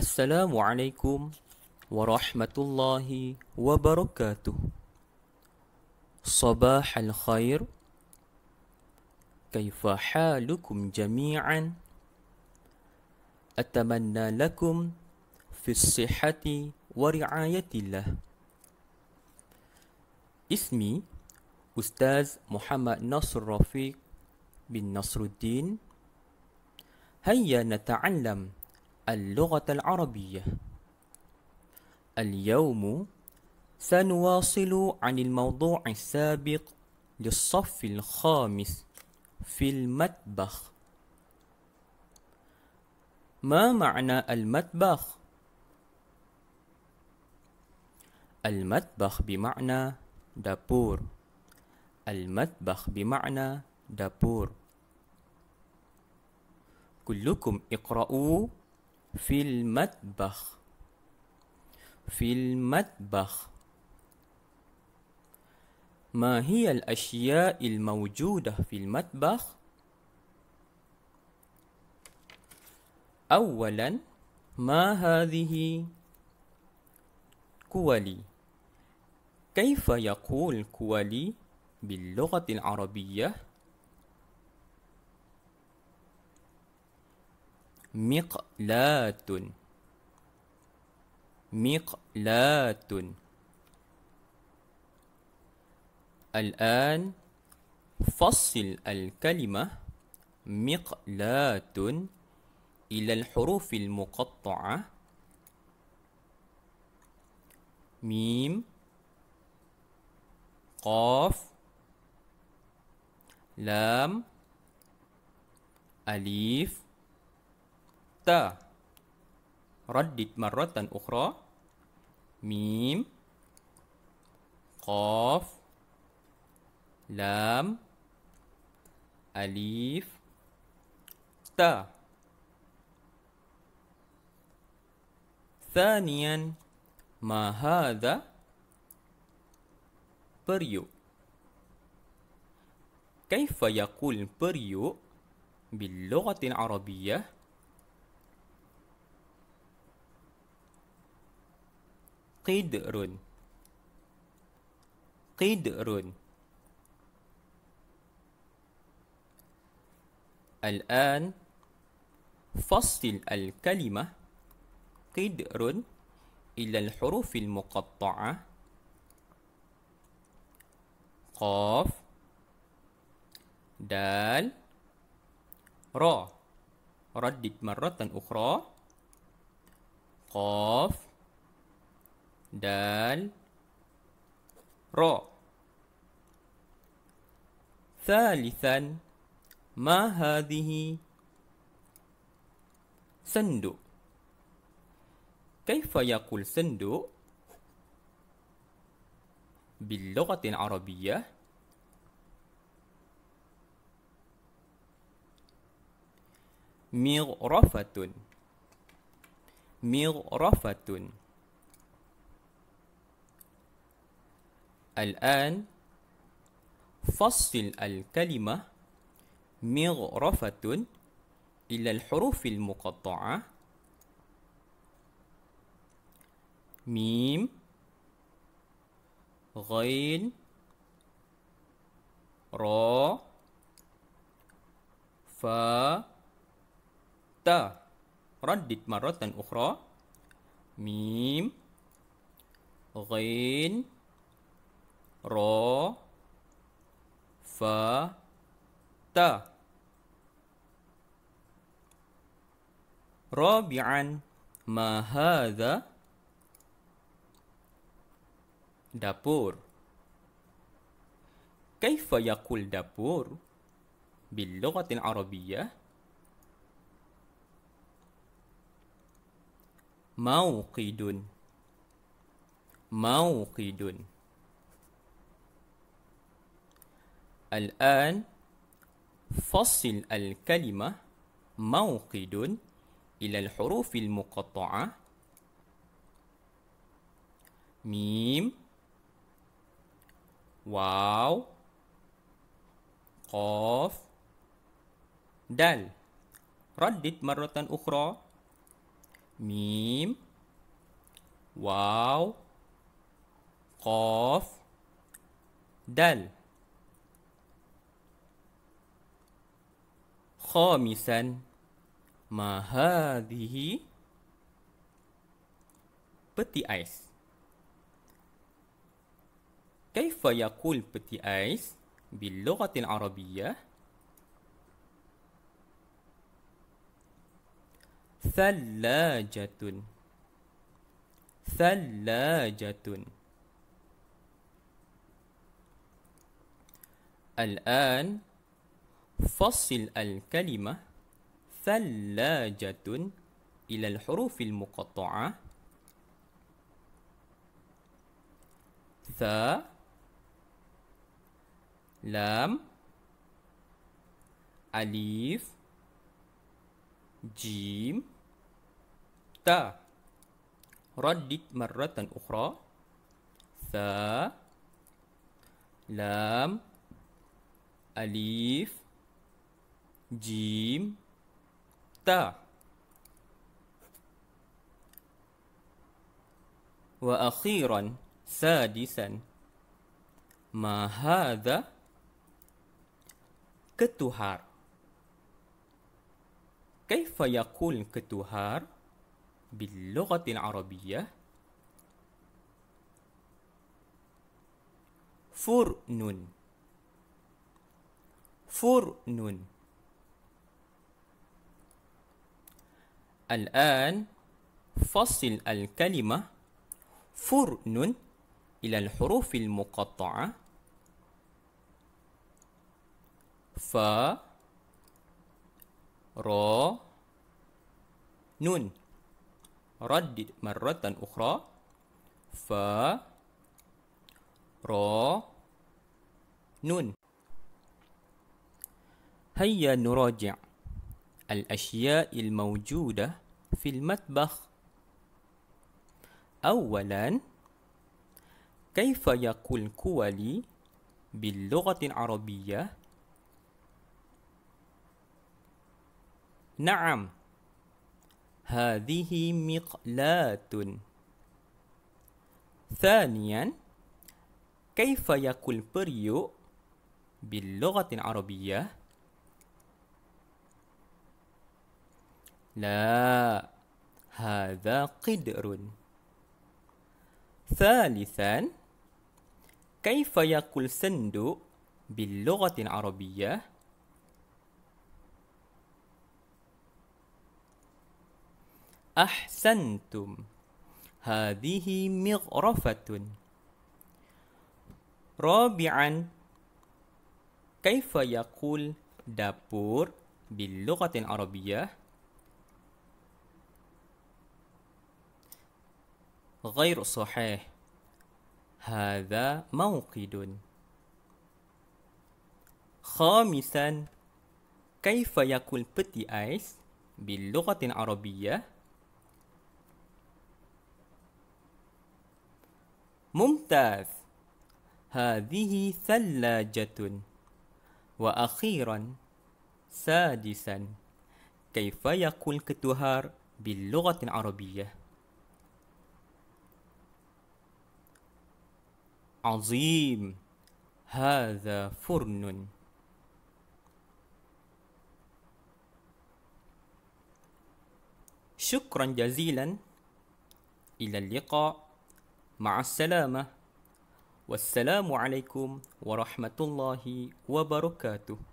Assalamualaikum warahmatullahi wabarakatuh. Sabah al-khair. Kaifa halukum jami'an? Atamanna lakum fi sihati wa ri'ayatillah. Ismi Ustaz Muhammad Nasr Rafiq bin Nasruddin. Hayya nata'allam اللغة العربية اليوم سنواصل عن الموضوع السابق للصف الخامس في المطبخ ما معنى المطبخ؟ المطبخ بمعنى دابور المطبخ بمعنى دابور كلكم اقرأوا في المطبخ في المطبخ ما هي الأشياء الموجودة في المطبخ؟ أولا ما هذه كولي كيف يقول كولي باللغة العربية؟ مقلاة مقلاة الآن فصل الكلمة مقلاة إلى الحروف المقطعة ميم قاف لام أليف حتى ردد مرة أخرى ميم قاف لام أليف تا ثانيا ما هذا بريو كيف يقول بريو باللغة العربية؟ قدر قدر الآن فصل الكلمة قدر إلى الحروف المقطعة قاف دال را ردد مرة أخرى قاف dan ra. Thalithan ma hadhihi senduk. Kaifa yaqul senduk? باللغه العربيه مغرفه مغرفه الآن فصل الكلمة مغرفة إلى الحروف المقطعة ميم غين را فا تا ردد مرة أخرى ميم غين ro fa ta rabi'an ma hadha dapur kaifa yaqul dapur bil lughati al arabiyyah mauqidun mauqidun الآن فصل الكلمة موقد إلى الحروف المقطعة ميم واو قاف دال ردد مرة أخرى ميم واو قاف دال khamisan mahadihi peti ais. كيف يقول بتي آيس باللغة العربية؟ ثلاجة ثلاجة الآن فصل الكلمة ثلاجة إلى الحروف المقطعة ث لام أليف جيم تا ردد مرة أخرى ث لام أليف جيم تا وأخيرا سادسا ما هذا كتهار كيف يقول كتهار باللغة العربية؟ فرن فرن الآن فصل الكلمة فرن إلى الحروف المقطعة ف را نون ردد مرة أخرى ف را نون هيا نراجع الأشياء الموجودة في المطبخ أولا كيف يقول كوالي باللغة العربية؟ نعم هذه مقلاة ثانيا كيف يقول بريو باللغة العربية؟ لا هذا قدر ثالثا كيف يقول صندوق باللغة العربية؟ أحسنتم هذه مغرفة رابعا كيف يقول دابور باللغة العربية؟ غير صحيح هذا موقد خامسا كيف يقول بتي آيس باللغة العربية؟ ممتاز هذه ثلاجة وأخيرا سادسا كيف يقول كتهار باللغة العربية؟ عظيم هذا فرن شكرا جزيلا الى اللقاء مع السلامه والسلام عليكم ورحمه الله وبركاته